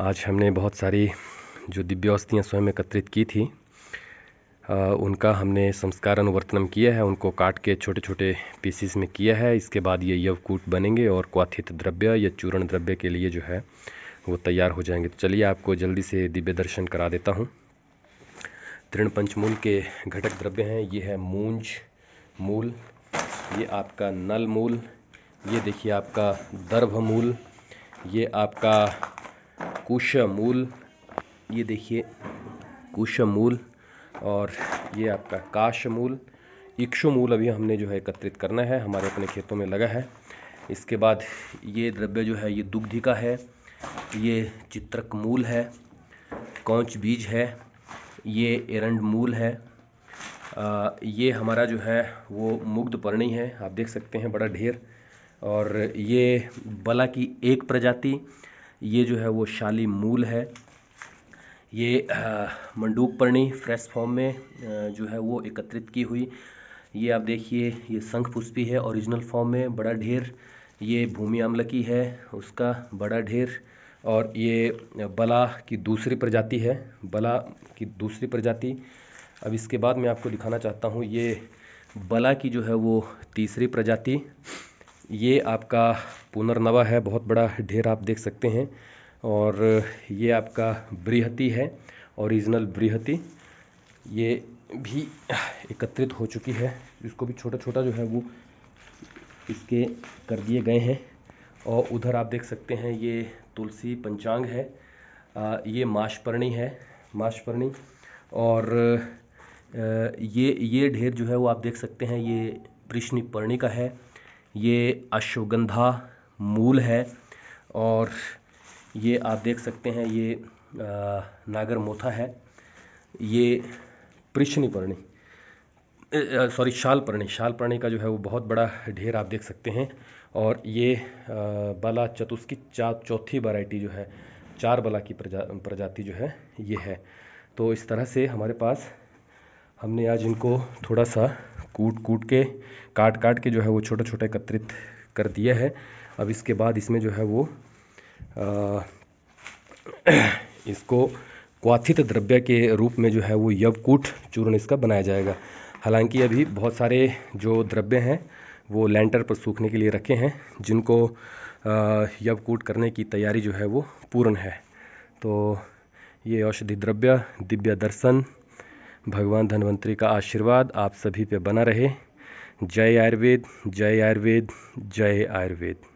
आज हमने बहुत सारी जो दिव्य औषधियाँ स्वयं एकत्रित की थी आ, उनका हमने संस्कार अनुवर्तनम किया है उनको काट के छोटे छोटे पीसीस में किया है इसके बाद ये यवकूट बनेंगे और क्वाथित द्रव्य या चूर्ण द्रव्य के लिए जो है वो तैयार हो जाएंगे तो चलिए आपको जल्दी से दिव्य दर्शन करा देता हूँ तृण पंचमूल के घटक द्रव्य हैं ये है मूंज मूल ये आपका नल मूल ये देखिए आपका दर्भ मूल ये आपका कुशमूल ये देखिए कुशमूल और ये आपका काशमूल इक्षुमूल अभी हमने जो है एकत्रित करना है हमारे अपने खेतों में लगा है इसके बाद ये द्रव्य जो है ये दुग्धिका है ये चित्रक मूल है कौच बीज है ये एरंड मूल है आ, ये हमारा जो है वो मुग्ध पर्णी है आप देख सकते हैं बड़ा ढेर और ये बला की एक प्रजाति ये जो है वो शाली मूल है ये मंडूक पर्णी फ्रेश फॉर्म में जो है वो एकत्रित की हुई ये आप देखिए ये शंख पुष्पी है ओरिजिनल फॉर्म में बड़ा ढेर ये भूमि आमलकी है उसका बड़ा ढेर और ये बला की दूसरी प्रजाति है बला की दूसरी प्रजाति अब इसके बाद मैं आपको दिखाना चाहता हूँ ये बला की जो है वो तीसरी प्रजाति ये आपका पुनर्नवा है बहुत बड़ा ढेर आप देख सकते हैं और ये आपका बृहती है ओरिजिनल बृहती ये भी एकत्रित हो चुकी है इसको भी छोटा छोटा जो है वो इसके कर दिए गए हैं और उधर आप देख सकते हैं ये तुलसी पंचांग है आ, ये माशपर्णी है माशपर्णी और ये ये ढेर जो है वो आप देख सकते हैं ये वृष्णिपर्णी का है ये अश्वगंधा मूल है और ये आप देख सकते हैं ये नागर मोथा है ये कृष्ण पर्णी सॉरी शाल पर्णी शाल पर्णी का जो है वो बहुत बड़ा ढेर आप देख सकते हैं और ये बाला चतुष की चौथी वैरायटी जो है चार बला की प्रजा प्रजाति जो है ये है तो इस तरह से हमारे पास हमने आज इनको थोड़ा सा कूट कूट के काट काट के जो है वो छोटे छोटे एकत्रित कर दिया है अब इसके बाद इसमें जो है वो आ, इसको क्वाथित द्रव्य के रूप में जो है वो यवकूट चूर्ण इसका बनाया जाएगा हालांकि अभी बहुत सारे जो द्रव्य हैं वो लेंटर पर सूखने के लिए रखे हैं जिनको यवकूट करने की तैयारी जो है वो पूर्ण है तो ये औषधि द्रव्य दिव्य दर्शन भगवान धनवंतरी का आशीर्वाद आप सभी पे बना रहे जय आयुर्वेद जय आयुर्वेद जय आयुर्वेद